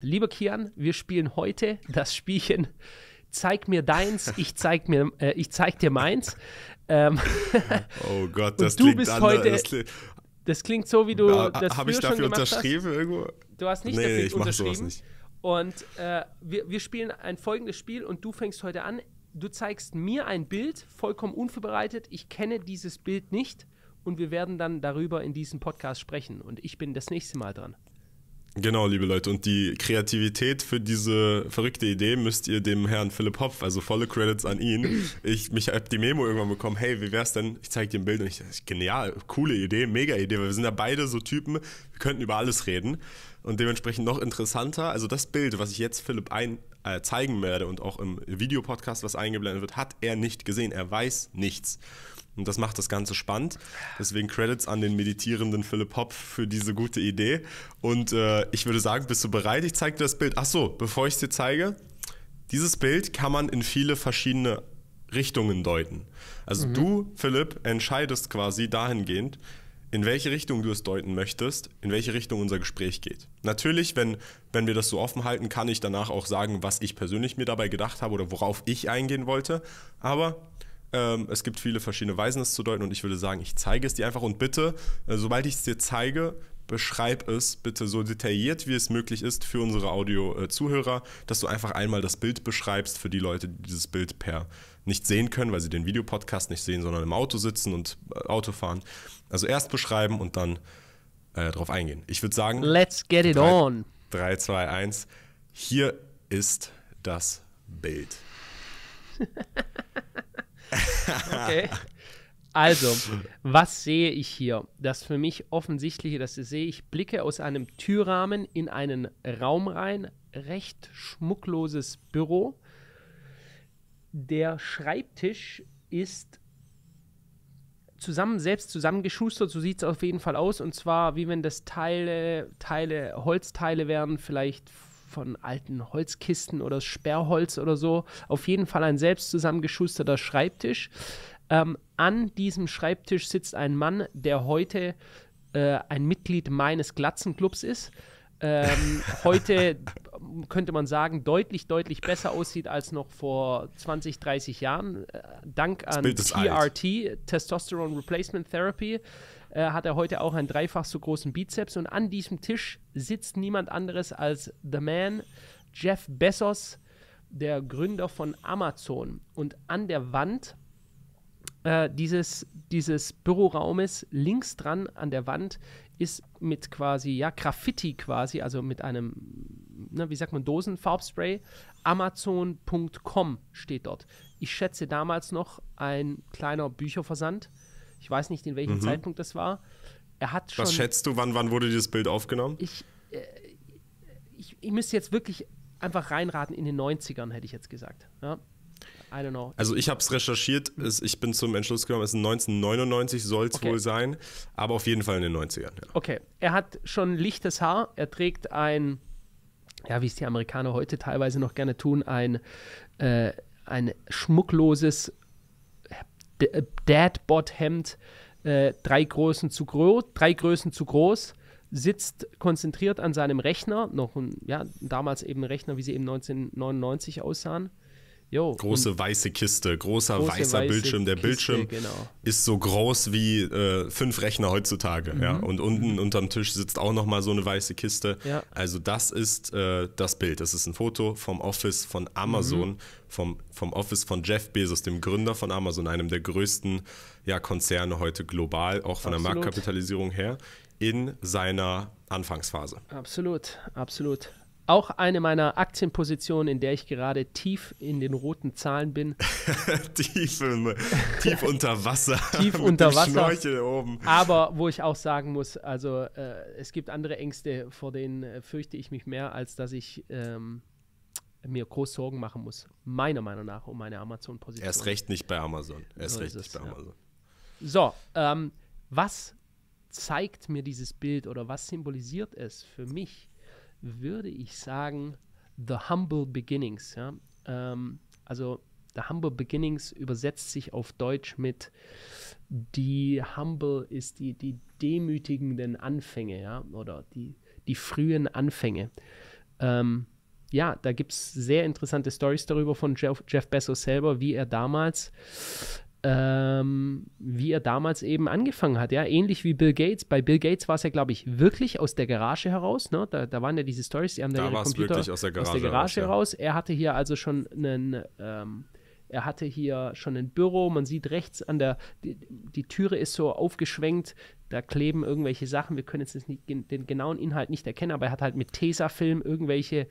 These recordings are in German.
Lieber Kian, wir spielen heute das Spielchen Zeig mir deins, ich zeig, mir, äh, ich zeig dir meins. Ähm oh Gott, das klingt bist anders. heute. Das klingt, das klingt so, wie du ja, das Habe ich dafür unterschrieben hast. irgendwo? Du hast nicht nee, dafür nee, ich unterschrieben. Sowas nicht. Und äh, wir, wir spielen ein folgendes Spiel und du fängst heute an. Du zeigst mir ein Bild, vollkommen unvorbereitet. Ich kenne dieses Bild nicht und wir werden dann darüber in diesem Podcast sprechen. Und ich bin das nächste Mal dran. Genau, liebe Leute. Und die Kreativität für diese verrückte Idee müsst ihr dem Herrn Philipp Hopf, also volle Credits an ihn. Ich mich hab die Memo irgendwann bekommen, hey, wie wär's denn? Ich zeige dir ein Bild und ich genial, coole Idee, mega Idee, weil wir sind ja beide so Typen, wir könnten über alles reden. Und dementsprechend noch interessanter, also das Bild, was ich jetzt Philipp ein, äh, zeigen werde und auch im Videopodcast, was eingeblendet wird, hat er nicht gesehen. Er weiß nichts. Und das macht das Ganze spannend. Deswegen Credits an den meditierenden Philipp Hopf für diese gute Idee. Und äh, ich würde sagen, bist du bereit? Ich zeige dir das Bild. Ach so, bevor ich es dir zeige, dieses Bild kann man in viele verschiedene Richtungen deuten. Also mhm. du, Philipp, entscheidest quasi dahingehend, in welche Richtung du es deuten möchtest, in welche Richtung unser Gespräch geht. Natürlich, wenn, wenn wir das so offen halten, kann ich danach auch sagen, was ich persönlich mir dabei gedacht habe oder worauf ich eingehen wollte. Aber ähm, es gibt viele verschiedene Weisen, es zu deuten und ich würde sagen, ich zeige es dir einfach und bitte, äh, sobald ich es dir zeige, beschreib es bitte so detailliert, wie es möglich ist für unsere Audio-Zuhörer, dass du einfach einmal das Bild beschreibst für die Leute, die dieses Bild per nicht sehen können, weil sie den Videopodcast nicht sehen, sondern im Auto sitzen und äh, Auto fahren. Also erst beschreiben und dann äh, drauf eingehen. Ich würde sagen, let's get it drei, on. 3, 2, 1. Hier ist das Bild. Okay. Also, was sehe ich hier? Das für mich offensichtliche, das sehe ich Blicke aus einem Türrahmen in einen Raum rein, recht schmuckloses Büro. Der Schreibtisch ist zusammen, selbst zusammengeschustert, so sieht es auf jeden Fall aus. Und zwar, wie wenn das Teile, Teile, Holzteile wären, vielleicht von alten Holzkisten oder Sperrholz oder so. Auf jeden Fall ein selbst zusammengeschusterter Schreibtisch. Ähm, an diesem Schreibtisch sitzt ein Mann, der heute äh, ein Mitglied meines Glatzenclubs ist. Ähm, heute könnte man sagen, deutlich, deutlich besser aussieht als noch vor 20, 30 Jahren. Äh, dank an TRT, alt. Testosterone Replacement Therapy äh, hat er heute auch einen dreifach so großen Bizeps. Und an diesem Tisch sitzt niemand anderes als The Man, Jeff Bezos, der Gründer von Amazon. Und an der Wand äh, dieses, dieses Büroraumes, links dran an der Wand, ist mit quasi, ja, Graffiti quasi, also mit einem, ne, wie sagt man, Dosenfarbspray, amazon.com steht dort. Ich schätze damals noch ein kleiner Bücherversand ich weiß nicht, in welchem mhm. Zeitpunkt das war. Er hat schon. Was schätzt du, wann, wann wurde dieses Bild aufgenommen? Ich, äh, ich, ich müsste jetzt wirklich einfach reinraten, in den 90ern hätte ich jetzt gesagt. Ja? I don't know. Also ich habe es recherchiert, ich bin zum Entschluss gekommen, es ist 1999, soll es okay. wohl sein, aber auf jeden Fall in den 90ern. Ja. Okay, er hat schon lichtes Haar, er trägt ein, ja, wie es die Amerikaner heute teilweise noch gerne tun, ein, äh, ein schmuckloses äh, dadbot hemd äh, drei, Größen zu groß, drei Größen zu groß, sitzt konzentriert an seinem Rechner, noch ein, ja, damals eben ein Rechner, wie sie eben 1999 aussahen, Jo, große weiße Kiste, großer große, weißer Bildschirm. Der Kiste, Bildschirm genau. ist so groß wie äh, fünf Rechner heutzutage. Mhm. Ja? Und unten mhm. unterm Tisch sitzt auch nochmal so eine weiße Kiste. Ja. Also das ist äh, das Bild. Das ist ein Foto vom Office von Amazon, mhm. vom, vom Office von Jeff Bezos, dem Gründer von Amazon, einem der größten ja, Konzerne heute global, auch von Absolut. der Marktkapitalisierung her, in seiner Anfangsphase. Absolut, absolut auch eine meiner Aktienpositionen, in der ich gerade tief in den roten Zahlen bin. tief, in, tief unter Wasser. tief unter Wasser. Aber wo ich auch sagen muss, also äh, es gibt andere Ängste, vor denen äh, fürchte ich mich mehr, als dass ich ähm, mir groß Sorgen machen muss. Meiner Meinung nach um meine Amazon-Position. Erst recht nicht bei Amazon. Erst so recht nicht es, bei Amazon. So, ähm, was zeigt mir dieses Bild oder was symbolisiert es für mich? würde ich sagen The Humble Beginnings. Ja? Ähm, also The Humble Beginnings übersetzt sich auf Deutsch mit die Humble ist die, die demütigenden Anfänge, ja, oder die, die frühen Anfänge. Ähm, ja, da gibt es sehr interessante Stories darüber von Jeff, Jeff, Bezos selber, wie er damals ähm, wie er damals eben angefangen hat. Ja, ähnlich wie Bill Gates. Bei Bill Gates war es ja, glaube ich, wirklich aus der Garage heraus. Ne? Da, da waren ja diese Stories, die haben da, da ihre Computer wirklich aus der Garage, aus der Garage raus. Ja. raus. Er hatte hier also schon einen ähm, er hatte hier schon ein Büro. Man sieht rechts an der, die, die Türe ist so aufgeschwenkt. Da kleben irgendwelche Sachen. Wir können jetzt nicht, den genauen Inhalt nicht erkennen, aber er hat halt mit Tesafilm irgendwelche,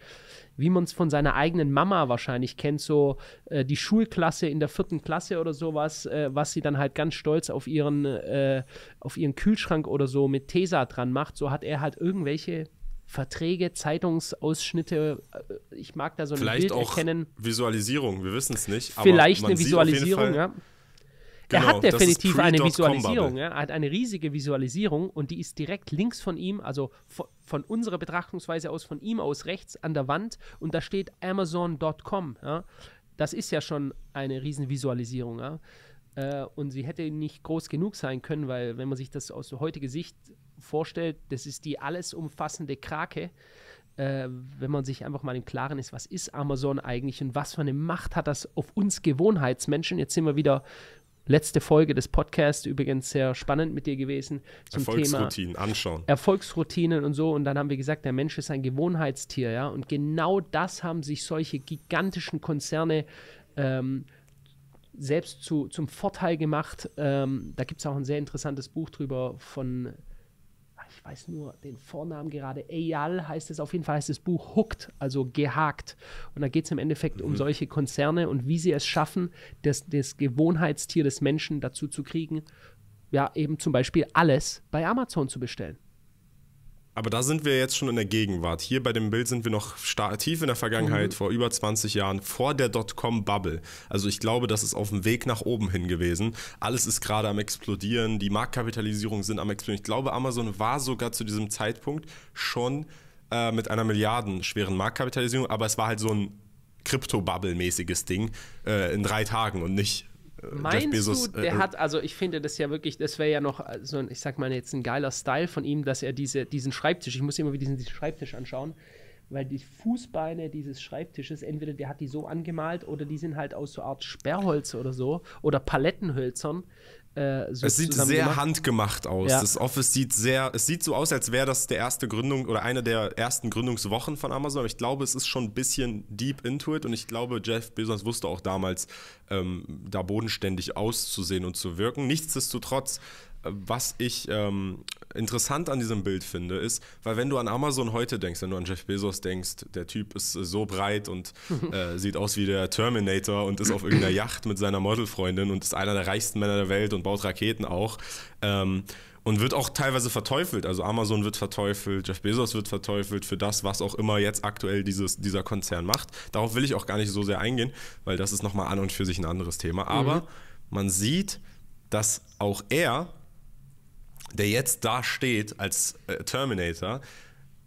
wie man es von seiner eigenen Mama wahrscheinlich kennt, so äh, die Schulklasse in der vierten Klasse oder sowas, äh, was sie dann halt ganz stolz auf ihren, äh, auf ihren Kühlschrank oder so mit Tesa dran macht. So hat er halt irgendwelche Verträge, Zeitungsausschnitte. Äh, ich mag da so ein Vielleicht Bild auch erkennen. Visualisierung, wir wissen es nicht. Vielleicht eine Visualisierung, ja. Genau, er hat definitiv eine Visualisierung, ja. er hat eine riesige Visualisierung und die ist direkt links von ihm, also von, von unserer Betrachtungsweise aus, von ihm aus rechts an der Wand und da steht Amazon.com. Ja. Das ist ja schon eine riesen Visualisierung. Ja. Äh, und sie hätte nicht groß genug sein können, weil wenn man sich das aus heutiger Sicht vorstellt, das ist die alles umfassende Krake. Äh, wenn man sich einfach mal im Klaren ist, was ist Amazon eigentlich und was für eine Macht hat das auf uns Gewohnheitsmenschen? Jetzt sind wir wieder letzte Folge des Podcasts, übrigens sehr spannend mit dir gewesen. Zum Erfolgsroutinen Thema anschauen. Erfolgsroutinen und so. Und dann haben wir gesagt, der Mensch ist ein Gewohnheitstier, ja. Und genau das haben sich solche gigantischen Konzerne ähm, selbst zu, zum Vorteil gemacht. Ähm, da gibt es auch ein sehr interessantes Buch drüber von weiß nur den Vornamen gerade, Eyal heißt es, auf jeden Fall heißt das Buch Hooked, also gehakt. Und da geht es im Endeffekt mhm. um solche Konzerne und wie sie es schaffen, das, das Gewohnheitstier des Menschen dazu zu kriegen, ja, eben zum Beispiel alles bei Amazon zu bestellen. Aber da sind wir jetzt schon in der Gegenwart. Hier bei dem Bild sind wir noch tief in der Vergangenheit, mhm. vor über 20 Jahren, vor der Dotcom-Bubble. Also ich glaube, das ist auf dem Weg nach oben hin gewesen. Alles ist gerade am explodieren, die Marktkapitalisierungen sind am explodieren. Ich glaube, Amazon war sogar zu diesem Zeitpunkt schon äh, mit einer milliardenschweren Marktkapitalisierung, aber es war halt so ein Krypto-Bubble-mäßiges Ding äh, in drei Tagen und nicht äh, Meinst Bezos, du, äh, der äh, hat, also ich finde das ja wirklich, das wäre ja noch äh, so ein, ich sag mal jetzt ein geiler Style von ihm, dass er diese, diesen Schreibtisch, ich muss immer wieder diesen, Schreibtisch anschauen, weil die Fußbeine dieses Schreibtisches, entweder der hat die so angemalt oder die sind halt aus so Art Sperrholz oder so oder Palettenhölzern äh, so es sieht sehr gemacht. handgemacht aus. Ja. Das Office sieht sehr, es sieht so aus, als wäre das der erste Gründung oder eine der ersten Gründungswochen von Amazon. Aber ich glaube, es ist schon ein bisschen deep into it und ich glaube, Jeff Bezos wusste auch damals, ähm, da bodenständig auszusehen und zu wirken. Nichtsdestotrotz was ich ähm, interessant an diesem Bild finde, ist, weil wenn du an Amazon heute denkst, wenn du an Jeff Bezos denkst, der Typ ist äh, so breit und äh, sieht aus wie der Terminator und ist auf irgendeiner Yacht mit seiner Modelfreundin und ist einer der reichsten Männer der Welt und baut Raketen auch. Ähm, und wird auch teilweise verteufelt. Also Amazon wird verteufelt, Jeff Bezos wird verteufelt für das, was auch immer jetzt aktuell dieses, dieser Konzern macht. Darauf will ich auch gar nicht so sehr eingehen, weil das ist nochmal an und für sich ein anderes Thema. Aber mhm. man sieht, dass auch er der jetzt da steht als äh, Terminator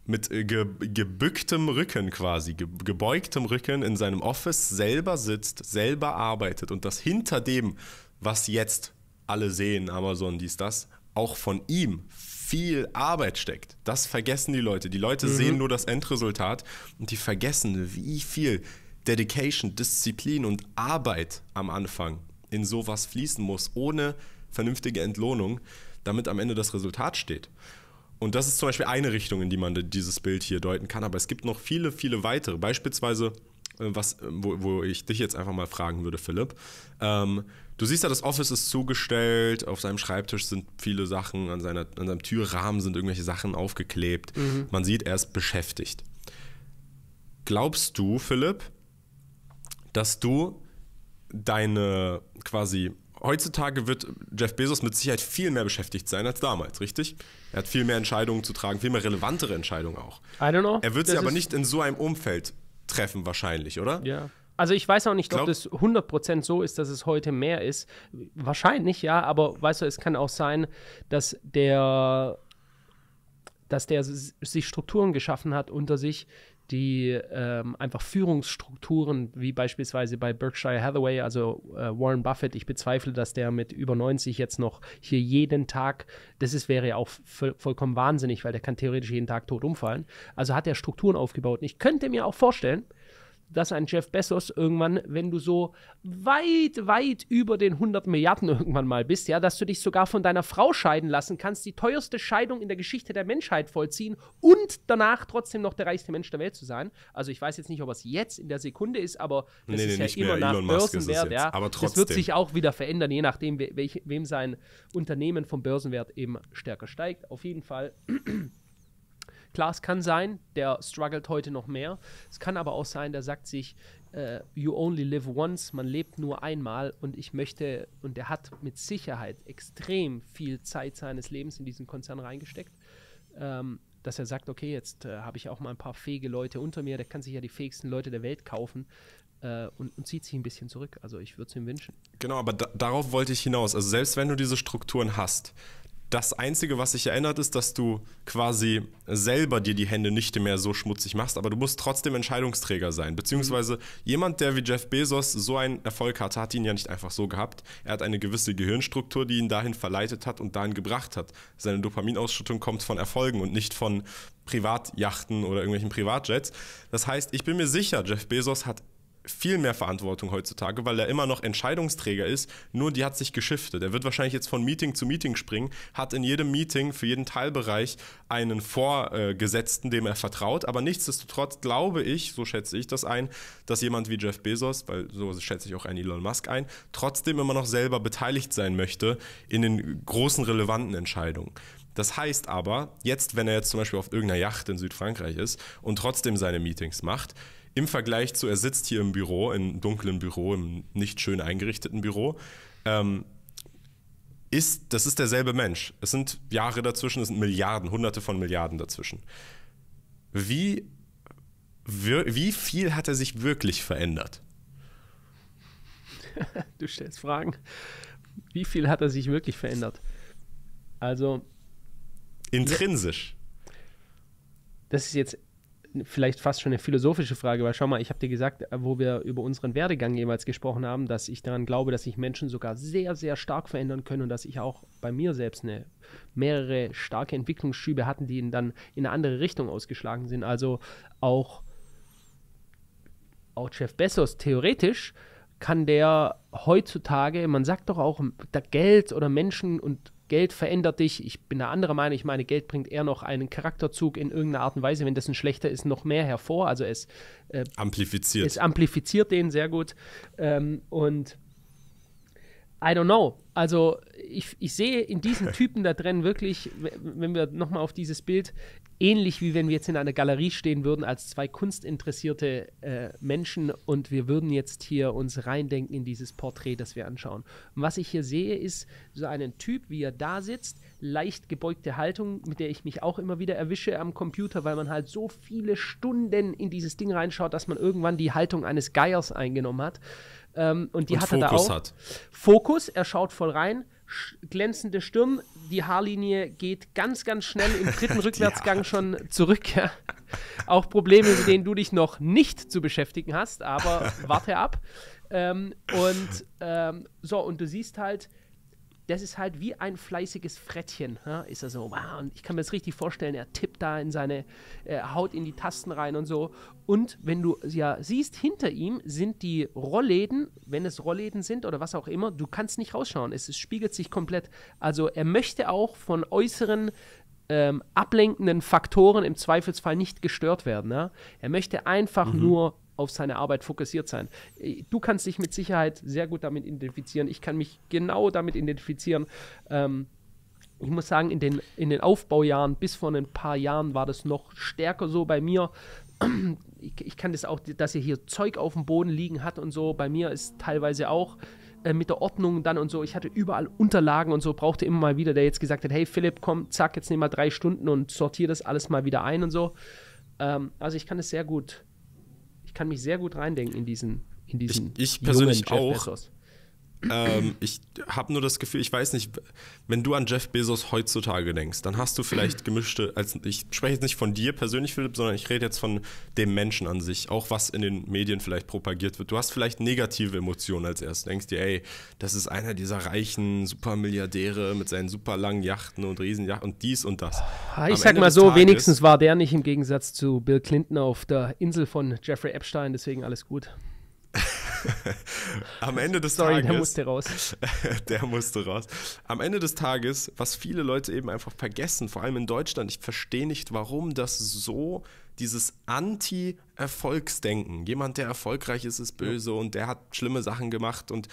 mit äh, ge gebücktem Rücken quasi, ge gebeugtem Rücken in seinem Office selber sitzt, selber arbeitet und das hinter dem, was jetzt alle sehen, Amazon, dies, das, auch von ihm viel Arbeit steckt. Das vergessen die Leute. Die Leute mhm. sehen nur das Endresultat und die vergessen, wie viel Dedication, Disziplin und Arbeit am Anfang in sowas fließen muss, ohne vernünftige Entlohnung damit am Ende das Resultat steht. Und das ist zum Beispiel eine Richtung, in die man dieses Bild hier deuten kann. Aber es gibt noch viele, viele weitere. Beispielsweise, äh, was, äh, wo, wo ich dich jetzt einfach mal fragen würde, Philipp. Ähm, du siehst ja, das Office ist zugestellt, auf seinem Schreibtisch sind viele Sachen, an, seiner, an seinem Türrahmen sind irgendwelche Sachen aufgeklebt. Mhm. Man sieht, er ist beschäftigt. Glaubst du, Philipp, dass du deine quasi heutzutage wird Jeff Bezos mit Sicherheit viel mehr beschäftigt sein als damals, richtig? Er hat viel mehr Entscheidungen zu tragen, viel mehr relevantere Entscheidungen auch. I don't know. Er wird das sie aber nicht in so einem Umfeld treffen, wahrscheinlich, oder? Ja. Also ich weiß auch nicht, Glaub ob das 100% so ist, dass es heute mehr ist. Wahrscheinlich ja, aber weißt du, es kann auch sein, dass der dass der sich Strukturen geschaffen hat unter sich, die ähm, einfach Führungsstrukturen, wie beispielsweise bei Berkshire Hathaway, also äh, Warren Buffett, ich bezweifle, dass der mit über 90 jetzt noch hier jeden Tag, das ist, wäre ja auch vollkommen wahnsinnig, weil der kann theoretisch jeden Tag tot umfallen. Also hat er Strukturen aufgebaut. Und ich könnte mir auch vorstellen, dass ein Jeff Bezos irgendwann, wenn du so weit, weit über den 100 Milliarden irgendwann mal bist, ja, dass du dich sogar von deiner Frau scheiden lassen kannst, die teuerste Scheidung in der Geschichte der Menschheit vollziehen und danach trotzdem noch der reichste Mensch der Welt zu sein. Also ich weiß jetzt nicht, ob es jetzt in der Sekunde ist, aber das nee, ist nee, ja immer mehr. nach Elon Börsenwert, ja. Aber trotzdem. Das wird sich auch wieder verändern, je nachdem, welch, wem sein Unternehmen vom Börsenwert eben stärker steigt. Auf jeden Fall Klar, es kann sein, der struggelt heute noch mehr. Es kann aber auch sein, der sagt sich, äh, you only live once, man lebt nur einmal und ich möchte, und der hat mit Sicherheit extrem viel Zeit seines Lebens in diesen Konzern reingesteckt. Ähm, dass er sagt, okay, jetzt äh, habe ich auch mal ein paar fähige Leute unter mir, der kann sich ja die fähigsten Leute der Welt kaufen äh, und, und, zieht sich ein bisschen zurück. Also ich würde es ihm wünschen. Genau, aber da, darauf wollte ich hinaus. Also selbst wenn du diese Strukturen hast, das Einzige, was sich erinnert, ist, dass du quasi selber dir die Hände nicht mehr so schmutzig machst, aber du musst trotzdem Entscheidungsträger sein. Beziehungsweise jemand, der wie Jeff Bezos so einen Erfolg hatte, hat ihn ja nicht einfach so gehabt. Er hat eine gewisse Gehirnstruktur, die ihn dahin verleitet hat und dahin gebracht hat. Seine Dopaminausschüttung kommt von Erfolgen und nicht von Privatjachten oder irgendwelchen Privatjets. Das heißt, ich bin mir sicher, Jeff Bezos hat viel mehr Verantwortung heutzutage, weil er immer noch Entscheidungsträger ist, nur die hat sich geschiftet. Er wird wahrscheinlich jetzt von Meeting zu Meeting springen, hat in jedem Meeting für jeden Teilbereich einen Vorgesetzten, dem er vertraut, aber nichtsdestotrotz glaube ich, so schätze ich das ein, dass jemand wie Jeff Bezos, weil so schätze ich auch einen Elon Musk ein, trotzdem immer noch selber beteiligt sein möchte in den großen relevanten Entscheidungen. Das heißt aber, jetzt, wenn er jetzt zum Beispiel auf irgendeiner Yacht in Südfrankreich ist und trotzdem seine Meetings macht, im Vergleich zu, er sitzt hier im Büro, im dunklen Büro, im nicht schön eingerichteten Büro, ähm, ist, das ist derselbe Mensch. Es sind Jahre dazwischen, es sind Milliarden, hunderte von Milliarden dazwischen. Wie, wie viel hat er sich wirklich verändert? du stellst Fragen. Wie viel hat er sich wirklich verändert? Also. Intrinsisch. Das ist jetzt vielleicht fast schon eine philosophische Frage, weil schau mal, ich habe dir gesagt, äh, wo wir über unseren Werdegang jeweils gesprochen haben, dass ich daran glaube, dass sich Menschen sogar sehr, sehr stark verändern können und dass ich auch bei mir selbst eine, mehrere starke Entwicklungsschübe hatten, die dann in eine andere Richtung ausgeschlagen sind. Also auch, auch Jeff Bezos theoretisch kann der heutzutage, man sagt doch auch, Geld oder Menschen und Geld verändert dich. Ich bin eine andere Meinung. Ich meine, Geld bringt eher noch einen Charakterzug in irgendeiner Art und Weise, wenn das ein schlechter ist, noch mehr hervor. Also es äh, amplifiziert. Es amplifiziert den sehr gut. Ähm, und I don't know. Also ich, ich sehe in diesen Typen da drin wirklich, wenn wir nochmal auf dieses Bild ähnlich wie wenn wir jetzt in einer Galerie stehen würden als zwei kunstinteressierte äh, Menschen und wir würden jetzt hier uns reindenken in dieses Porträt, das wir anschauen. Und was ich hier sehe, ist so einen Typ, wie er da sitzt, leicht gebeugte Haltung, mit der ich mich auch immer wieder erwische am Computer, weil man halt so viele Stunden in dieses Ding reinschaut, dass man irgendwann die Haltung eines Geiers eingenommen hat. Ähm, und die und hat Fokus er da auch. Hat. Fokus, er schaut voll rein, glänzende Stirn, die Haarlinie geht ganz, ganz schnell im dritten Rückwärtsgang schon zurück. Ja. Auch Probleme, mit denen du dich noch nicht zu beschäftigen hast, aber warte ab. Ähm, und ähm, so, und du siehst halt, das ist halt wie ein fleißiges Frettchen, ja? ist er so. Wow, und ich kann mir das richtig vorstellen, er tippt da in seine, äh, haut in die Tasten rein und so. Und wenn du ja siehst, hinter ihm sind die Rollläden, wenn es Rollläden sind oder was auch immer, du kannst nicht rausschauen. Es, es spiegelt sich komplett. Also er möchte auch von äußeren ähm, ablenkenden Faktoren im Zweifelsfall nicht gestört werden. Ja? Er möchte einfach mhm. nur auf seine Arbeit fokussiert sein. Äh, du kannst dich mit Sicherheit sehr gut damit identifizieren. Ich kann mich genau damit identifizieren. Ähm, ich muss sagen, in den, in den Aufbaujahren bis vor ein paar Jahren war das noch stärker so bei mir. Ich, ich kann das auch, dass ihr hier Zeug auf dem Boden liegen hat und so. Bei mir ist teilweise auch äh, mit der Ordnung dann und so. Ich hatte überall Unterlagen und so, brauchte immer mal wieder, der jetzt gesagt hat, hey Philipp, komm, zack, jetzt nehmen wir drei Stunden und sortiere das alles mal wieder ein und so. Ähm, also ich kann das sehr gut ich kann mich sehr gut reindenken in diesen, in diesen ich, ich persönlich auch. Bezos ähm, ich habe nur das Gefühl, ich weiß nicht, wenn du an Jeff Bezos heutzutage denkst, dann hast du vielleicht mhm. gemischte, als ich spreche jetzt nicht von dir persönlich, Philipp, sondern ich rede jetzt von dem Menschen an sich, auch was in den Medien vielleicht propagiert wird. Du hast vielleicht negative Emotionen als erst. denkst dir, ey, das ist einer dieser reichen Supermilliardäre mit seinen super langen Yachten und Riesenjachten und dies und das. Ich Am sag Ende mal so, Tages, wenigstens war der nicht im Gegensatz zu Bill Clinton auf der Insel von Jeffrey Epstein, deswegen alles gut. Am Ende des Sorry, Tages. Der musste raus. der musste raus. Am Ende des Tages, was viele Leute eben einfach vergessen, vor allem in Deutschland, ich verstehe nicht, warum das so dieses Anti-Erfolgsdenken. Jemand, der erfolgreich ist, ist böse ja. und der hat schlimme Sachen gemacht und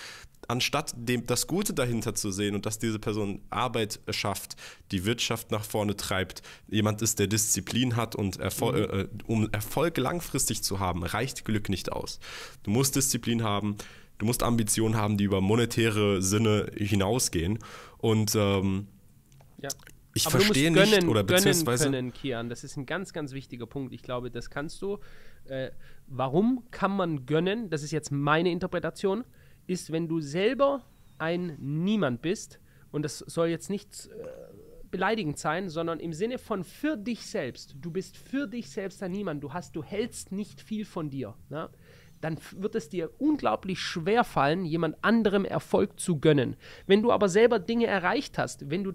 anstatt dem, das Gute dahinter zu sehen und dass diese Person Arbeit schafft, die Wirtschaft nach vorne treibt, jemand ist, der Disziplin hat und Erfol mhm. äh, äh um Erfolg langfristig zu haben, reicht Glück nicht aus. Du musst Disziplin Disziplin haben, du musst Ambitionen haben, die über monetäre Sinne hinausgehen. Und ähm, ja. ich Aber verstehe gönnen, nicht, oder beziehungsweise. Können, Kian, das ist ein ganz, ganz wichtiger Punkt. Ich glaube, das kannst du. Äh, warum kann man gönnen? Das ist jetzt meine Interpretation. Ist, wenn du selber ein Niemand bist, und das soll jetzt nichts. Äh, beleidigend sein, sondern im Sinne von für dich selbst. Du bist für dich selbst ein Niemand. Du hast, du hältst nicht viel von dir. Ne? dann wird es dir unglaublich schwer fallen, jemand anderem Erfolg zu gönnen. Wenn du aber selber Dinge erreicht hast, wenn du,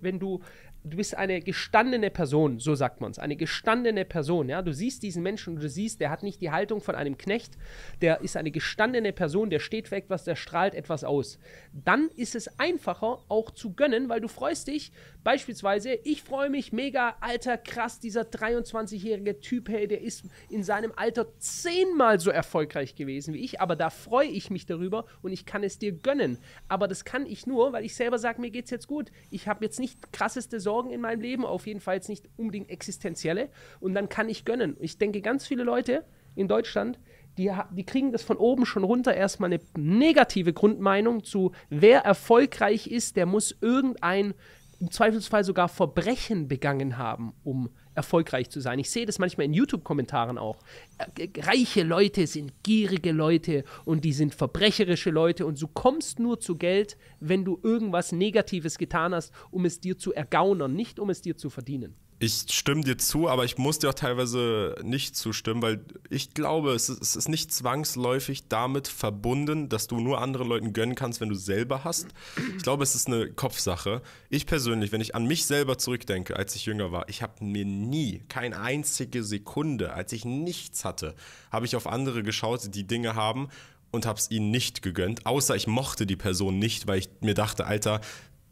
wenn du du bist eine gestandene Person, so sagt man es, eine gestandene Person. Ja? Du siehst diesen Menschen du siehst, der hat nicht die Haltung von einem Knecht, der ist eine gestandene Person, der steht für etwas, der strahlt etwas aus. Dann ist es einfacher auch zu gönnen, weil du freust dich, beispielsweise, ich freue mich mega, alter, krass, dieser 23-jährige Typ, hey, der ist in seinem Alter zehnmal so erfolgreich gewesen wie ich, aber da freue ich mich darüber und ich kann es dir gönnen. Aber das kann ich nur, weil ich selber sage, mir geht es jetzt gut. Ich habe jetzt nicht krasseste Sorgen Sorgen in meinem Leben auf, jeden jedenfalls nicht unbedingt existenzielle. Und dann kann ich gönnen. Ich denke, ganz viele Leute in Deutschland, die, die kriegen das von oben schon runter erstmal eine negative Grundmeinung zu, wer erfolgreich ist, der muss irgendein im Zweifelsfall sogar Verbrechen begangen haben, um erfolgreich zu sein. Ich sehe das manchmal in YouTube-Kommentaren auch. Äh, reiche Leute sind gierige Leute und die sind verbrecherische Leute und du kommst nur zu Geld, wenn du irgendwas Negatives getan hast, um es dir zu ergaunern, nicht um es dir zu verdienen ich stimme dir zu, aber ich muss dir auch teilweise nicht zustimmen, weil ich glaube, es ist, es ist nicht zwangsläufig damit verbunden, dass du nur anderen Leuten gönnen kannst, wenn du selber hast. Ich glaube, es ist eine Kopfsache. Ich persönlich, wenn ich an mich selber zurückdenke, als ich jünger war, ich habe mir nie, keine einzige Sekunde, als ich nichts hatte, habe ich auf andere geschaut, die Dinge haben und habe es ihnen nicht gegönnt, außer ich mochte die Person nicht, weil ich mir dachte, Alter,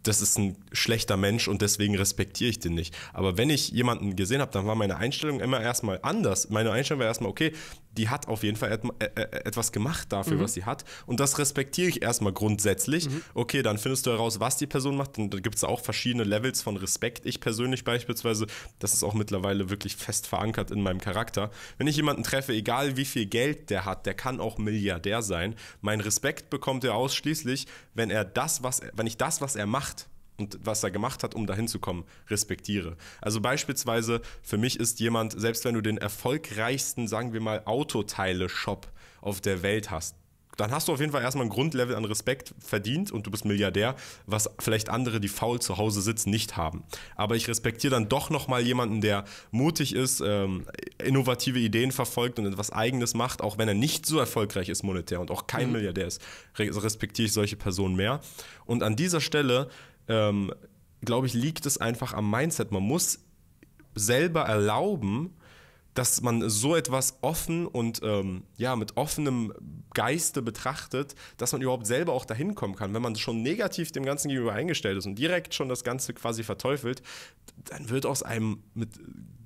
das ist ein schlechter Mensch und deswegen respektiere ich den nicht. Aber wenn ich jemanden gesehen habe, dann war meine Einstellung immer erstmal anders. Meine Einstellung war erstmal, okay, die hat auf jeden Fall et äh, äh etwas gemacht dafür, mhm. was sie hat. Und das respektiere ich erstmal grundsätzlich. Mhm. Okay, dann findest du heraus, was die Person macht. Und da gibt es auch verschiedene Levels von Respekt. Ich persönlich beispielsweise, das ist auch mittlerweile wirklich fest verankert in meinem Charakter. Wenn ich jemanden treffe, egal wie viel Geld der hat, der kann auch Milliardär sein. Mein Respekt bekommt er ausschließlich, wenn er das, was, wenn ich das, was er macht, und was er gemacht hat, um dahin zu kommen, respektiere. Also beispielsweise, für mich ist jemand, selbst wenn du den erfolgreichsten, sagen wir mal, Autoteile-Shop auf der Welt hast, dann hast du auf jeden Fall erstmal ein Grundlevel an Respekt verdient und du bist Milliardär, was vielleicht andere, die faul zu Hause sitzen, nicht haben. Aber ich respektiere dann doch nochmal jemanden, der mutig ist, ähm, innovative Ideen verfolgt und etwas Eigenes macht, auch wenn er nicht so erfolgreich ist monetär und auch kein mhm. Milliardär ist, respektiere ich solche Personen mehr. Und an dieser Stelle ähm, glaube ich, liegt es einfach am Mindset. Man muss selber erlauben, dass man so etwas offen und ähm, ja, mit offenem Geiste betrachtet, dass man überhaupt selber auch dahin kommen kann. Wenn man schon negativ dem Ganzen gegenüber eingestellt ist und direkt schon das Ganze quasi verteufelt, dann wird aus einem mit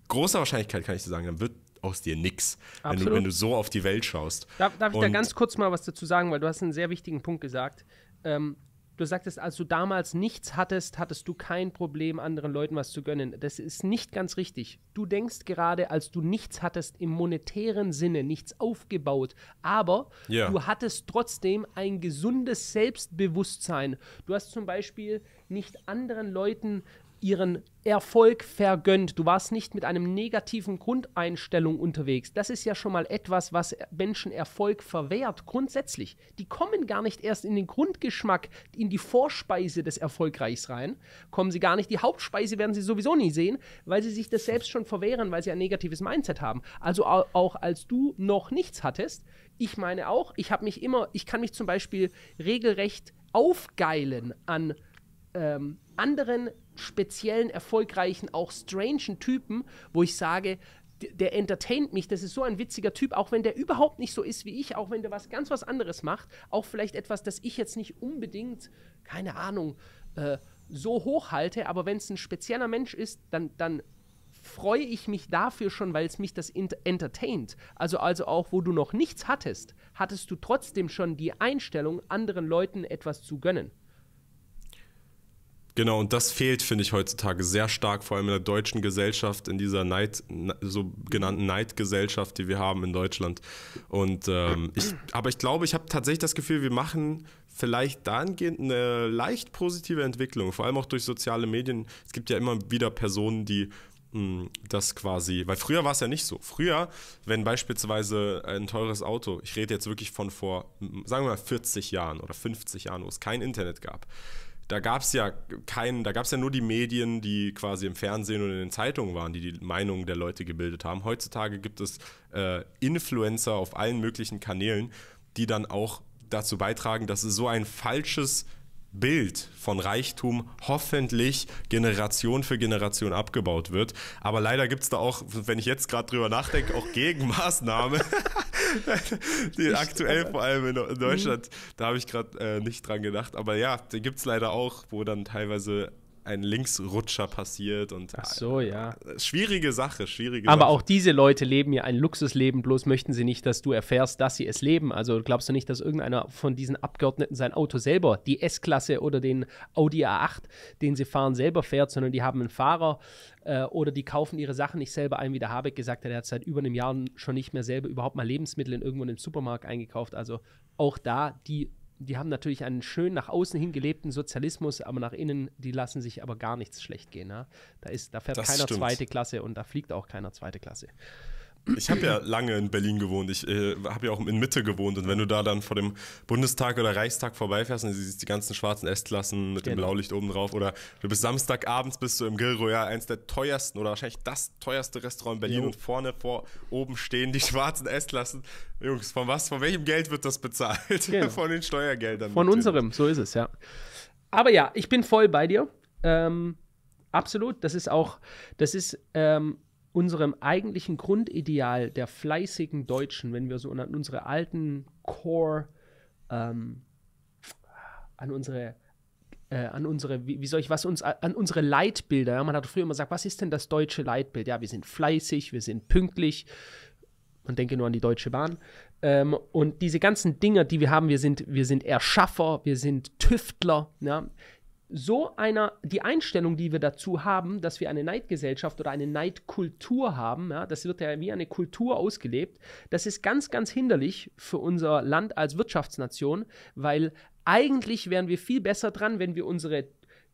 großer Wahrscheinlichkeit, kann ich dir sagen, dann wird aus dir nichts, wenn du, wenn du, so auf die Welt schaust. Darf, darf ich und da ganz kurz mal was dazu sagen, weil du hast einen sehr wichtigen Punkt gesagt. Ähm, Du sagtest, als du damals nichts hattest, hattest du kein Problem, anderen Leuten was zu gönnen. Das ist nicht ganz richtig. Du denkst gerade, als du nichts hattest, im monetären Sinne nichts aufgebaut. Aber yeah. du hattest trotzdem ein gesundes Selbstbewusstsein. Du hast zum Beispiel nicht anderen Leuten ihren Erfolg vergönnt. Du warst nicht mit einem negativen Grundeinstellung unterwegs. Das ist ja schon mal etwas, was Menschen Erfolg verwehrt, grundsätzlich. Die kommen gar nicht erst in den Grundgeschmack, in die Vorspeise des Erfolgreichs rein. Kommen sie gar nicht. Die Hauptspeise werden sie sowieso nie sehen, weil sie sich das selbst schon verwehren, weil sie ein negatives Mindset haben. Also auch als du noch nichts hattest, ich meine auch, ich habe mich immer, ich kann mich zum Beispiel regelrecht aufgeilen an ähm, anderen speziellen, erfolgreichen, auch strangen Typen, wo ich sage, der entertaint mich, das ist so ein witziger Typ, auch wenn der überhaupt nicht so ist wie ich, auch wenn der was ganz was anderes macht, auch vielleicht etwas, das ich jetzt nicht unbedingt, keine Ahnung, äh, so hoch halte, aber wenn es ein spezieller Mensch ist, dann, dann freue ich mich dafür schon, weil es mich das entertaint. Also, also auch, wo du noch nichts hattest, hattest du trotzdem schon die Einstellung, anderen Leuten etwas zu gönnen. Genau, und das fehlt, finde ich, heutzutage sehr stark, vor allem in der deutschen Gesellschaft, in dieser Neid, so genannten Neidgesellschaft, die wir haben in Deutschland. Und ähm, ich, aber ich glaube, ich habe tatsächlich das Gefühl, wir machen vielleicht dahingehend eine leicht positive Entwicklung, vor allem auch durch soziale Medien. Es gibt ja immer wieder Personen, die mh, hm, das quasi, weil früher war es ja nicht so. Früher, wenn beispielsweise ein teures Auto, ich rede jetzt wirklich von vor, hm, sagen wir mal 40 Jahren oder 50 Jahren, wo es kein Internet gab, da gab es ja keinen, da gab es ja nur die Medien, die quasi im Fernsehen und in den Zeitungen waren, die die Meinung der Leute gebildet haben. Heutzutage gibt es äh, Influencer auf allen möglichen Kanälen, die dann auch dazu beitragen, dass es so ein falsches Bild von Reichtum hoffentlich Generation für Generation abgebaut wird. Aber leider gibt es da auch, wenn ich jetzt gerade drüber nachdenke, auch Gegenmaßnahmen. die aktuell vor allem in mhm. Deutschland, da habe ich gerade äh, nicht dran gedacht. Aber ja, da gibt es leider auch, wo dann teilweise ein Linksrutscher passiert und Ach äh, so, ja. Schwierige Sache, schwierige Aber Sache. auch diese Leute leben ja ein Luxusleben, bloß möchten sie nicht, dass du erfährst, dass sie es leben. Also glaubst du nicht, dass irgendeiner von diesen Abgeordneten sein Auto selber, die S-Klasse oder den Audi A8, den sie fahren, selber fährt, sondern die haben einen Fahrer äh, oder die kaufen ihre Sachen nicht selber ein, wie der Habeck gesagt hat, er hat seit über einem Jahr schon nicht mehr selber überhaupt mal Lebensmittel in irgendwo in einem Supermarkt eingekauft. Also auch da die die haben natürlich einen schön nach außen hin gelebten Sozialismus, aber nach innen, die lassen sich aber gar nichts schlecht gehen. Ne? Da, ist, da fährt das keiner stimmt. zweite Klasse und da fliegt auch keiner zweite Klasse ich habe ja lange in Berlin gewohnt. Ich äh, habe ja auch in Mitte gewohnt. Und wenn du da dann vor dem Bundestag oder Reichstag vorbeifährst und du siehst die ganzen schwarzen S-Klassen mit Stimmt. dem genau. Blaulicht oben drauf oder du bist Samstagabends bist du im Grill Royal, eins der teuersten oder wahrscheinlich das teuerste Restaurant in Berlin jo. und vorne vor oben stehen die schwarzen S-Klassen. Jungs, von was, von welchem Geld wird das bezahlt? Genau. von den Steuergeldern. Von unserem, so ist es, ja. Aber ja, ich bin voll bei dir. Ähm, absolut, das ist auch, das ist ähm, unserem eigentlichen Grundideal der fleißigen Deutschen, wenn wir so an unsere alten Core, ähm, an unsere äh, an unsere, wie, soll ich was uns, an unsere Leitbilder. Ja? Man hat früher immer gesagt, was ist denn das deutsche Leitbild? Ja, wir sind fleißig, wir sind pünktlich. Man denke nur an die Deutsche Bahn. Ähm, und diese ganzen Dinger, die wir haben, wir sind, wir sind Erschaffer, wir sind Tüftler. Ja? so einer, die Einstellung, die wir dazu haben, dass wir eine Neidgesellschaft oder eine Neidkultur haben, ja, das wird ja wie eine Kultur ausgelebt, das ist ganz, ganz hinderlich für unser Land als Wirtschaftsnation, weil eigentlich wären wir viel besser dran, wenn wir unsere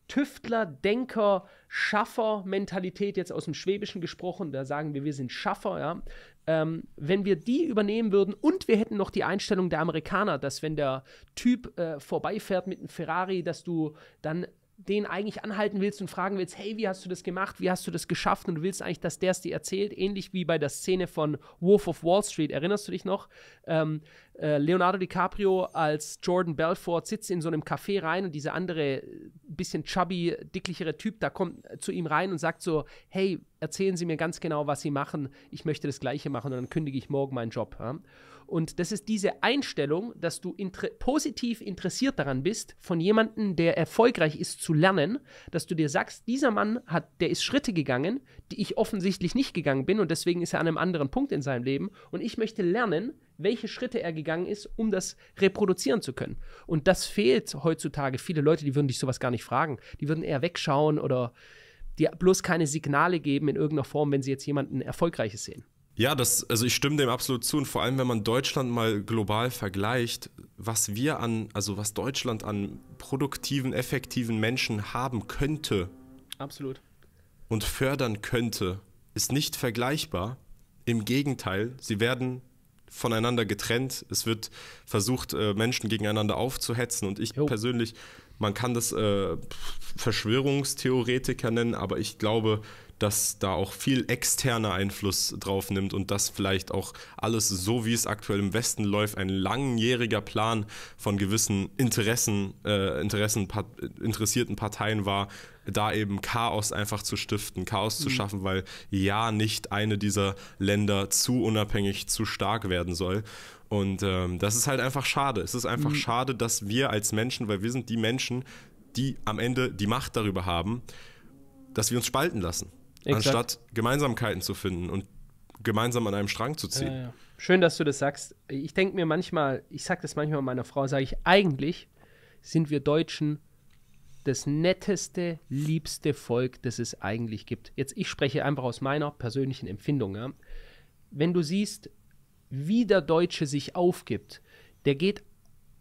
Tüftler, Denker, Schaffer Mentalität, jetzt aus dem Schwäbischen gesprochen, da sagen wir, wir sind Schaffer, ja. Ähm, wenn wir die übernehmen würden und wir hätten noch die Einstellung der Amerikaner, dass wenn der Typ äh, vorbeifährt mit einem Ferrari, dass du dann den eigentlich anhalten willst und fragen willst, hey, wie hast du das gemacht? Wie hast du das geschafft? Und du willst eigentlich, dass der es dir erzählt, ähnlich wie bei der Szene von Wolf of Wall Street. Erinnerst du dich noch? Ähm, äh, Leonardo DiCaprio als Jordan Belfort sitzt in so einem Café rein und dieser andere, äh, bisschen chubby, dicklichere Typ, da kommt äh, zu ihm rein und sagt so, hey, erzählen Sie mir ganz genau, was Sie machen. Ich möchte das Gleiche machen und dann kündige ich morgen meinen Job. Ja? Und das ist diese Einstellung, dass du inter positiv interessiert daran bist, von jemandem, der erfolgreich ist, zu lernen, dass du dir sagst, dieser Mann hat, der ist Schritte gegangen, die ich offensichtlich nicht gegangen bin und deswegen ist er an einem anderen Punkt in seinem Leben und ich möchte lernen, welche Schritte er gegangen ist, um das reproduzieren zu können. Und das fehlt heutzutage. Viele Leute, die würden dich sowas gar nicht fragen. Die würden eher wegschauen oder dir bloß keine Signale geben in irgendeiner Form, wenn sie jetzt jemanden Erfolgreiches sehen. Ja, das, also ich stimme dem absolut zu und vor allem, wenn man Deutschland mal global vergleicht, was wir an, also was Deutschland an produktiven, effektiven Menschen haben könnte. Absolut. Und fördern könnte, ist nicht vergleichbar. Im Gegenteil, sie werden voneinander getrennt. Es wird versucht, äh, Menschen gegeneinander aufzuhetzen und ich jo. persönlich, man kann das äh, Verschwörungstheoretiker nennen, aber ich glaube, dass da auch viel externer Einfluss drauf nimmt und dass vielleicht auch alles so, wie es aktuell im Westen läuft, ein langjähriger Plan von gewissen Interessen, äh, Interessen interessierten Parteien war, da eben Chaos einfach zu stiften, Chaos mhm. zu schaffen, weil ja nicht eine dieser Länder zu unabhängig, zu stark werden soll. Und ähm, das ist halt einfach schade. Es ist einfach mhm. schade, dass wir als Menschen, weil wir sind die Menschen, die am Ende die Macht darüber haben, dass wir uns spalten lassen. Exakt. anstatt Gemeinsamkeiten zu finden und gemeinsam an einem Strang zu ziehen. Ja, ja. Schön, dass du das sagst. Ich denke mir manchmal, ich sage das manchmal meiner Frau, sage ich, eigentlich sind wir Deutschen das netteste, liebste Volk, das es eigentlich gibt. Jetzt, ich spreche einfach aus meiner persönlichen Empfindung. Ja. Wenn du siehst, wie der Deutsche sich aufgibt, der geht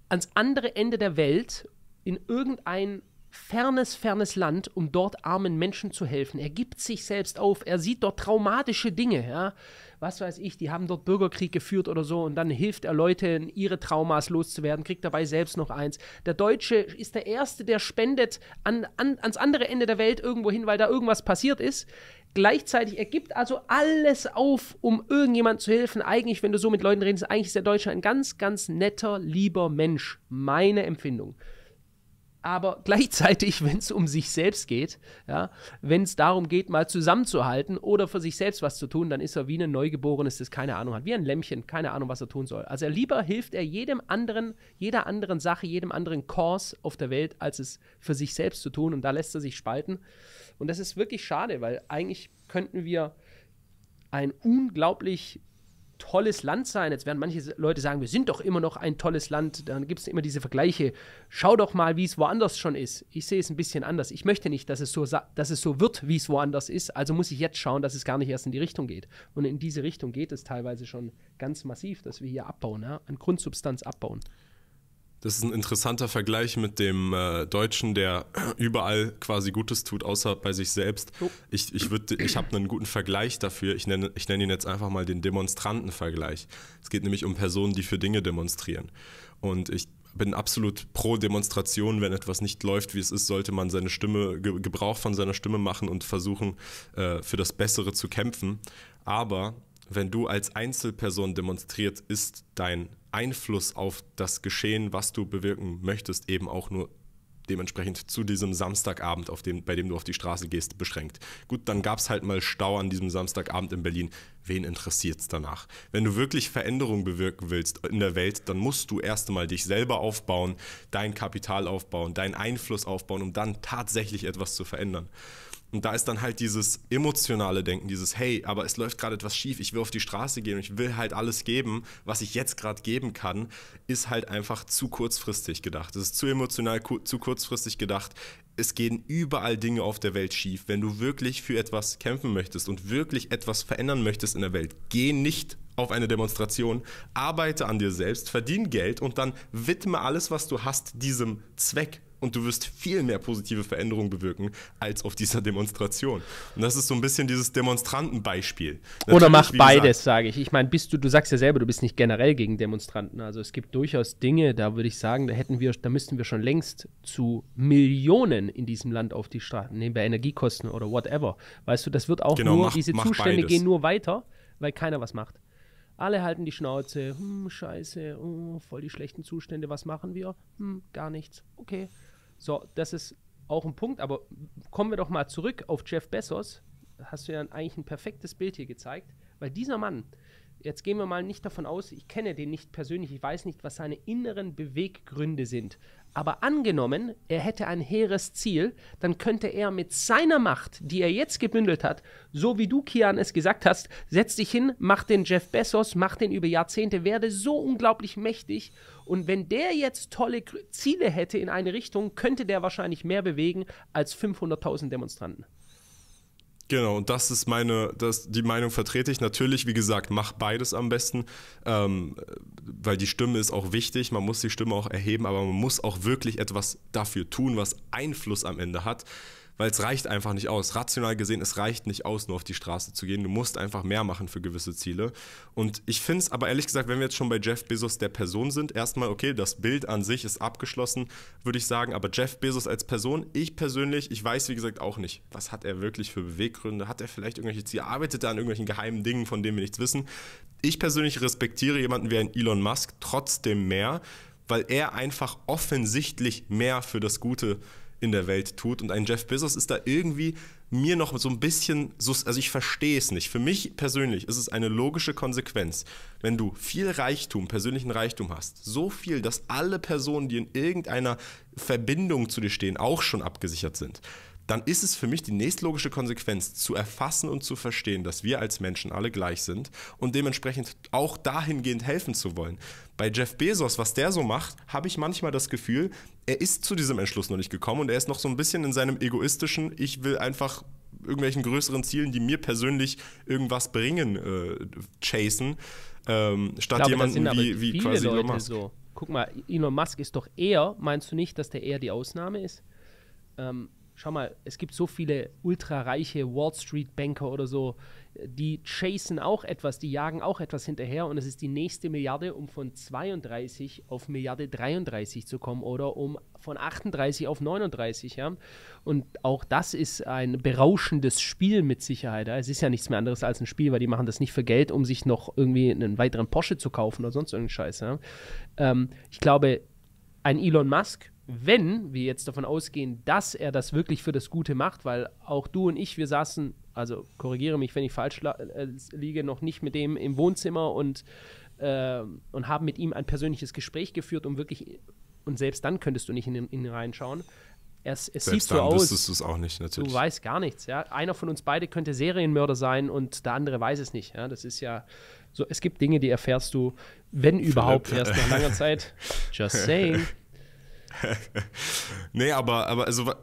ans andere Ende der Welt in irgendein fernes, fernes Land, um dort armen Menschen zu helfen. Er gibt sich selbst auf, er sieht dort traumatische Dinge, ja. Was weiß ich, die haben dort Bürgerkrieg geführt oder so und dann hilft er Leute, ihre Traumas loszuwerden, kriegt dabei selbst noch eins. Der Deutsche ist der Erste, der spendet an, an, ans andere Ende der Welt irgendwo hin, weil da irgendwas passiert ist. Gleichzeitig, er gibt also alles auf, um irgendjemand zu helfen. Eigentlich, wenn du so mit Leuten redest, eigentlich ist der Deutsche ein ganz, ganz netter, lieber Mensch. Meine Empfindung aber gleichzeitig, wenn es um sich selbst geht, ja, wenn es darum geht, mal zusammenzuhalten oder für sich selbst was zu tun, dann ist er wie ein Neugeborenes, das keine Ahnung hat, wie ein Lämmchen, keine Ahnung, was er tun soll. Also lieber hilft er jedem anderen, jeder anderen Sache, jedem anderen Kurs auf der Welt, als es für sich selbst zu tun und da lässt er sich spalten. Und das ist wirklich schade, weil eigentlich könnten wir ein unglaublich tolles Land sein. Jetzt werden manche Leute sagen, wir sind doch immer noch ein tolles Land. Dann gibt es immer diese Vergleiche. Schau doch mal, wie es woanders schon ist. Ich sehe es ein bisschen anders. Ich möchte nicht, dass es so, dass es so wird, wie es woanders ist. Also muss ich jetzt schauen, dass es gar nicht erst in die Richtung geht. Und in diese Richtung geht es teilweise schon ganz massiv, dass wir hier abbauen, ja? an Grundsubstanz abbauen. Das ist ein interessanter Vergleich mit dem äh, Deutschen, der überall quasi Gutes tut, außer bei sich selbst. Oh. Ich, ich, ich habe einen guten Vergleich dafür. Ich nenne, ich nenne ihn jetzt einfach mal den Demonstrantenvergleich. Es geht nämlich um Personen, die für Dinge demonstrieren. Und ich bin absolut pro Demonstration. Wenn etwas nicht läuft, wie es ist, sollte man seine Stimme, Gebrauch von seiner Stimme machen und versuchen, äh, für das Bessere zu kämpfen. Aber wenn du als Einzelperson demonstriert, ist dein Einfluss auf das Geschehen, was du bewirken möchtest, eben auch nur dementsprechend zu diesem Samstagabend, auf dem, bei dem du auf die Straße gehst, beschränkt. Gut, dann gab es halt mal Stau an diesem Samstagabend in Berlin. Wen interessiert es danach? Wenn du wirklich Veränderung bewirken willst in der Welt, dann musst du erst einmal dich selber aufbauen, dein Kapital aufbauen, deinen Einfluss aufbauen, um dann tatsächlich etwas zu verändern. Und da ist dann halt dieses emotionale Denken, dieses Hey, aber es läuft gerade etwas schief, ich will auf die Straße gehen und ich will halt alles geben, was ich jetzt gerade geben kann, ist halt einfach zu kurzfristig gedacht. Es ist zu emotional, ku zu kurzfristig gedacht. Es gehen überall Dinge auf der Welt schief. Wenn du wirklich für etwas kämpfen möchtest und wirklich etwas verändern möchtest in der Welt, geh nicht auf eine Demonstration, arbeite an dir selbst, verdien Geld und dann widme alles, was du hast, diesem Zweck und du wirst viel mehr positive Veränderungen bewirken als auf dieser Demonstration. Und das ist so ein bisschen dieses Demonstrantenbeispiel. Oder mach beides, sage ich. Ich meine, bist du, du sagst ja selber, du bist nicht generell gegen Demonstranten. Also es gibt durchaus Dinge, da würde ich sagen, da hätten wir, da müssten wir schon längst zu Millionen in diesem Land auf die Straßen nehmen, bei Energiekosten oder whatever. Weißt du, das wird auch genau, nur, mach, diese mach Zustände beides. gehen nur weiter, weil keiner was macht. Alle halten die Schnauze. Hm, scheiße, oh, voll die schlechten Zustände. Was machen wir? Hm, gar nichts. Okay. So, das ist auch ein Punkt, aber kommen wir doch mal zurück auf Jeff Bezos. Hast du ja eigentlich ein perfektes Bild hier gezeigt, weil dieser Mann, jetzt gehen wir mal nicht davon aus, ich kenne den nicht persönlich, ich weiß nicht, was seine inneren Beweggründe sind. Aber angenommen, er hätte ein hehres Ziel, dann könnte er mit seiner Macht, die er jetzt gebündelt hat, so wie du, Kian, es gesagt hast, setz dich hin, mach den Jeff Bezos, mach den über Jahrzehnte, werde so unglaublich mächtig und wenn der jetzt tolle Ziele hätte in eine Richtung, könnte der wahrscheinlich mehr bewegen als 500.000 Demonstranten. Genau, und das ist meine, das, die Meinung vertrete ich natürlich. Wie gesagt, mach beides am besten, ähm, weil die Stimme ist auch wichtig. Man muss die Stimme auch erheben, aber man muss auch wirklich etwas dafür tun, was Einfluss am Ende hat weil es reicht einfach nicht aus. Rational gesehen, es reicht nicht aus, nur auf die Straße zu gehen. Du musst einfach mehr machen für gewisse Ziele. Und ich finde es aber ehrlich gesagt, wenn wir jetzt schon bei Jeff Bezos der Person sind, erstmal, okay, das Bild an sich ist abgeschlossen, würde ich sagen. Aber Jeff Bezos als Person, ich persönlich, ich weiß wie gesagt auch nicht, was hat er wirklich für Beweggründe? Hat er vielleicht irgendwelche Ziele? Arbeitet er an irgendwelchen geheimen Dingen, von denen wir nichts wissen? Ich persönlich respektiere jemanden wie ein Elon Musk trotzdem mehr, weil er einfach offensichtlich mehr für das Gute äh, in der Welt tut. Und ein Jeff Bezos ist da irgendwie mir noch so ein bisschen, also ich verstehe es nicht. Für mich persönlich ist es eine logische Konsequenz. Wenn du viel Reichtum, persönlichen Reichtum hast, so viel, dass alle Personen, die in irgendeiner Verbindung zu dir stehen, auch schon abgesichert sind, dann ist es für mich die nächstlogische Konsequenz, zu erfassen und zu verstehen, dass wir als Menschen alle gleich sind und dementsprechend auch dahingehend helfen zu wollen. Bei Jeff Bezos, was der so macht, habe ich manchmal das Gefühl, er ist zu diesem Entschluss noch nicht gekommen und er ist noch so ein bisschen in seinem egoistischen, ich will einfach irgendwelchen größeren Zielen, die mir persönlich irgendwas bringen, äh, chasen, ähm, statt glaube, jemanden wie, wie quasi Leute Elon Musk. So. Guck mal, Elon Musk ist doch eher, meinst du nicht, dass der eher die Ausnahme ist? Ähm, schau mal, es gibt so viele ultrareiche Wall Street Banker oder so, die chasen auch etwas, die jagen auch etwas hinterher und es ist die nächste Milliarde, um von 32 auf Milliarde 33 zu kommen oder um von 38 auf 39, ja. Und auch das ist ein berauschendes Spiel mit Sicherheit. Ja? Es ist ja nichts mehr anderes als ein Spiel, weil die machen das nicht für Geld, um sich noch irgendwie einen weiteren Porsche zu kaufen oder sonst irgendeinen Scheiß, ja? ähm, ich glaube, ein Elon Musk wenn wir jetzt davon ausgehen, dass er das wirklich für das Gute macht, weil auch du und ich, wir saßen, also korrigiere mich, wenn ich falsch äh, liege, noch nicht mit dem im Wohnzimmer und, äh, und haben mit ihm ein persönliches Gespräch geführt, um wirklich, und selbst dann könntest du nicht in ihn reinschauen. Es, es sieht so aus. Wüsstest du es auch nicht, natürlich. Du weißt gar nichts. Ja? Einer von uns beide könnte Serienmörder sein und der andere weiß es nicht. Ja? Das ist ja so. Es gibt Dinge, die erfährst du, wenn überhaupt, Flip. erst nach langer Zeit. Just saying. nee, aber, aber also,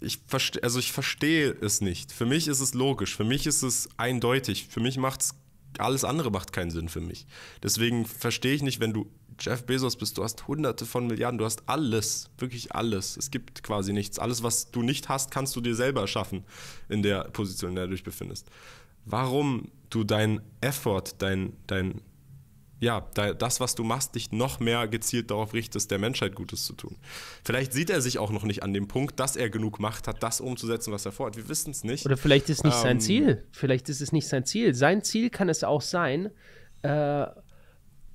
ich verstehe also ich verstehe es nicht. Für mich ist es logisch, für mich ist es eindeutig, für mich macht es alles andere macht keinen Sinn für mich. Deswegen verstehe ich nicht, wenn du Jeff Bezos bist, du hast hunderte von Milliarden, du hast alles, wirklich alles. Es gibt quasi nichts. Alles, was du nicht hast, kannst du dir selber erschaffen in der Position, in der du dich befindest. Warum du deinen Effort, dein, dein, ja, das, was du machst, dich noch mehr gezielt darauf richtest, der Menschheit Gutes zu tun. Vielleicht sieht er sich auch noch nicht an dem Punkt, dass er genug Macht hat, das umzusetzen, was er vorhat. Wir wissen es nicht. Oder vielleicht ist es nicht ähm, sein Ziel. Vielleicht ist es nicht sein Ziel. Sein Ziel kann es auch sein, äh,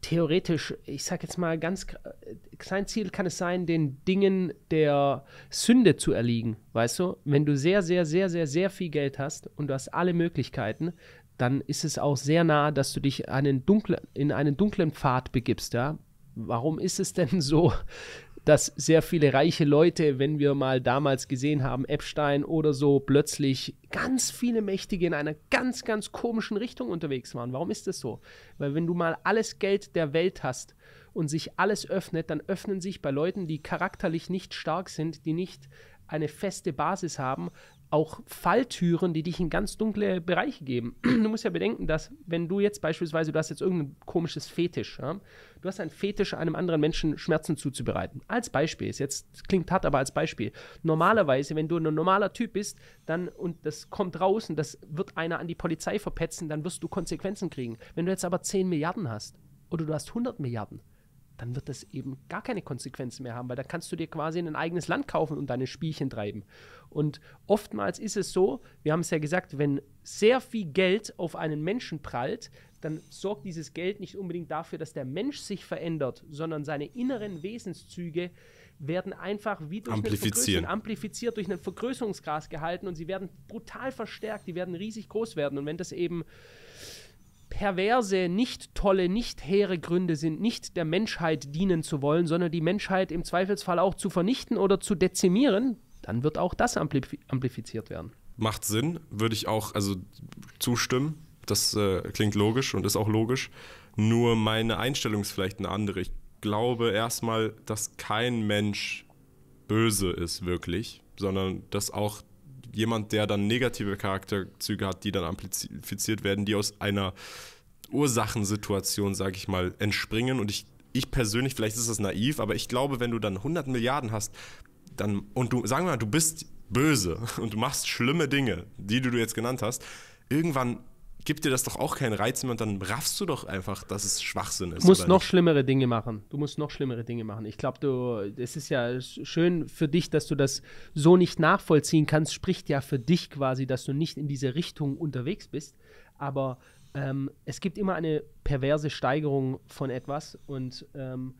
theoretisch, ich sag jetzt mal ganz, äh, sein Ziel kann es sein, den Dingen der Sünde zu erliegen. Weißt du, wenn du sehr, sehr, sehr, sehr, sehr viel Geld hast und du hast alle Möglichkeiten, dann ist es auch sehr nah, dass du dich einen dunkle, in einen dunklen Pfad begibst. Ja? Warum ist es denn so, dass sehr viele reiche Leute, wenn wir mal damals gesehen haben, Epstein oder so, plötzlich ganz viele Mächtige in einer ganz, ganz komischen Richtung unterwegs waren? Warum ist das so? Weil wenn du mal alles Geld der Welt hast und sich alles öffnet, dann öffnen sich bei Leuten, die charakterlich nicht stark sind, die nicht eine feste Basis haben, auch Falltüren, die dich in ganz dunkle Bereiche geben. du musst ja bedenken, dass wenn du jetzt beispielsweise, du hast jetzt irgendein komisches Fetisch, ja? du hast ein Fetisch, einem anderen Menschen Schmerzen zuzubereiten. Als Beispiel, ist jetzt klingt hart, aber als Beispiel. Normalerweise, wenn du ein normaler Typ bist, dann und das kommt raus und das wird einer an die Polizei verpetzen, dann wirst du Konsequenzen kriegen. Wenn du jetzt aber 10 Milliarden hast oder du hast 100 Milliarden, dann wird das eben gar keine Konsequenzen mehr haben, weil dann kannst du dir quasi ein eigenes Land kaufen und deine Spielchen treiben. Und oftmals ist es so, wir haben es ja gesagt, wenn sehr viel Geld auf einen Menschen prallt, dann sorgt dieses Geld nicht unbedingt dafür, dass der Mensch sich verändert, sondern seine inneren Wesenszüge werden einfach wie durch amplifiziert. amplifiziert durch ein Vergrößerungsgras gehalten und sie werden brutal verstärkt, die werden riesig groß werden. Und wenn das eben perverse, nicht tolle, nicht hehre Gründe sind, nicht der Menschheit dienen zu wollen, sondern die Menschheit im Zweifelsfall auch zu vernichten oder zu dezimieren, dann wird auch das amplif amplifiziert werden. Macht Sinn, würde ich auch also zustimmen. Das äh, klingt logisch und ist auch logisch. Nur meine Einstellung ist vielleicht eine andere. Ich glaube erstmal, dass kein Mensch böse ist wirklich, sondern dass auch jemand, der dann negative Charakterzüge hat, die dann amplifiziert werden, die aus einer Ursachensituation, sage ich mal, entspringen. Und ich, ich persönlich, vielleicht ist das naiv, aber ich glaube, wenn du dann 100 Milliarden hast, dann, und du, sagen wir mal, du bist böse und du machst schlimme Dinge, die du jetzt genannt hast, irgendwann gibt dir das doch auch keinen Reiz mehr und dann raffst du doch einfach, dass es Schwachsinn ist. Du musst noch nicht? schlimmere Dinge machen. Du musst noch schlimmere Dinge machen. Ich glaube, es ist ja schön für dich, dass du das so nicht nachvollziehen kannst, spricht ja für dich quasi, dass du nicht in diese Richtung unterwegs bist. Aber ähm, es gibt immer eine perverse Steigerung von etwas und ähm,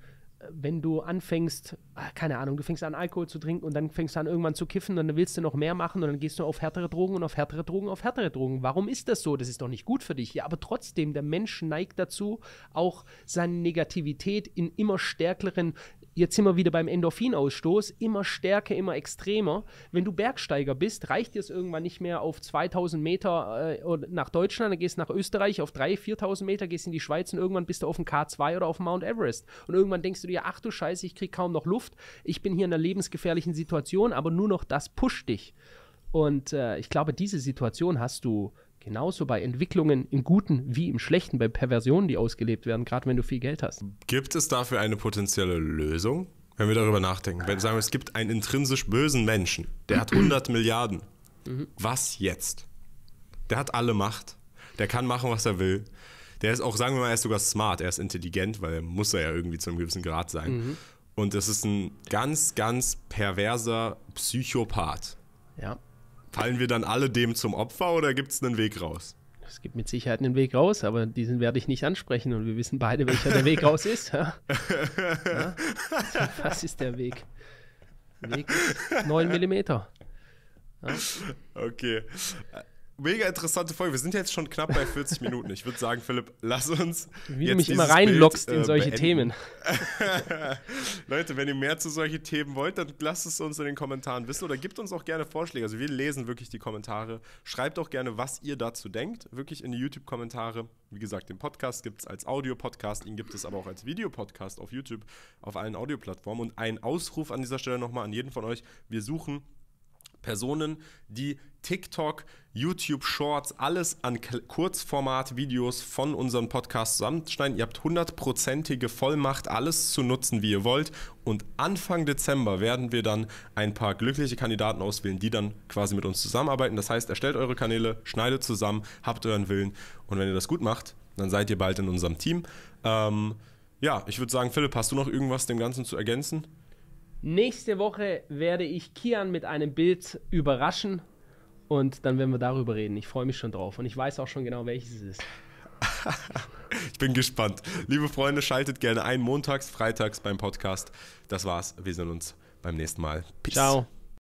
wenn du anfängst, ah, keine Ahnung, du fängst an Alkohol zu trinken und dann fängst du an irgendwann zu kiffen und dann willst du noch mehr machen und dann gehst du auf härtere Drogen und auf härtere Drogen, auf härtere Drogen. Warum ist das so? Das ist doch nicht gut für dich. Ja, aber trotzdem, der Mensch neigt dazu, auch seine Negativität in immer stärkeren jetzt sind wir wieder beim Endorphinausstoß, immer stärker, immer extremer. Wenn du Bergsteiger bist, reicht dir es irgendwann nicht mehr auf 2000 Meter äh, nach Deutschland, dann gehst du nach Österreich auf 3.000, 4.000 Meter, gehst in die Schweiz und irgendwann bist du auf dem K2 oder auf dem Mount Everest. Und irgendwann denkst du dir, ach du Scheiße, ich krieg kaum noch Luft, ich bin hier in einer lebensgefährlichen Situation, aber nur noch das pusht dich. Und äh, ich glaube, diese Situation hast du Genauso bei Entwicklungen im Guten wie im Schlechten, bei Perversionen, die ausgelebt werden, gerade wenn du viel Geld hast. Gibt es dafür eine potenzielle Lösung, wenn wir darüber nachdenken? Wenn sagen wir, es gibt einen intrinsisch bösen Menschen, der hat 100 Milliarden. Was jetzt? Der hat alle Macht. Der kann machen, was er will. Der ist auch, sagen wir mal, er ist sogar smart. Er ist intelligent, weil er muss er ja irgendwie zu einem gewissen Grad sein. Mhm. Und das ist ein ganz, ganz perverser Psychopath. Ja. Fallen wir dann alle dem zum Opfer oder gibt es einen Weg raus? Es gibt mit Sicherheit einen Weg raus, aber diesen werde ich nicht ansprechen und wir wissen beide, welcher der Weg raus ist. Ja? Was ist der Weg? Weg ist 9 Millimeter. Ja? Okay mega interessante Folge. Wir sind jetzt schon knapp bei 40 Minuten. Ich würde sagen, Philipp, lass uns. Wie du mich immer reinlockst Bild, äh, in solche beenden. Themen. Leute, wenn ihr mehr zu solchen Themen wollt, dann lasst es uns in den Kommentaren wissen oder gebt uns auch gerne Vorschläge. Also wir lesen wirklich die Kommentare. Schreibt auch gerne, was ihr dazu denkt. Wirklich in die YouTube-Kommentare. Wie gesagt, den Podcast gibt es als Audio-Podcast, ihn gibt es aber auch als Videopodcast auf YouTube, auf allen Audioplattformen. Und ein Ausruf an dieser Stelle nochmal an jeden von euch. Wir suchen Personen, die TikTok, YouTube Shorts, alles an Kurzformat-Videos von unserem Podcast zusammenschneiden. Ihr habt hundertprozentige Vollmacht, alles zu nutzen, wie ihr wollt. Und Anfang Dezember werden wir dann ein paar glückliche Kandidaten auswählen, die dann quasi mit uns zusammenarbeiten. Das heißt, erstellt eure Kanäle, schneidet zusammen, habt euren Willen. Und wenn ihr das gut macht, dann seid ihr bald in unserem Team. Ähm, ja, ich würde sagen, Philipp, hast du noch irgendwas dem Ganzen zu ergänzen? Nächste Woche werde ich Kian mit einem Bild überraschen und dann werden wir darüber reden. Ich freue mich schon drauf und ich weiß auch schon genau, welches es ist. ich bin gespannt. Liebe Freunde, schaltet gerne ein, montags, freitags beim Podcast. Das war's. Wir sehen uns beim nächsten Mal. Peace. Ciao.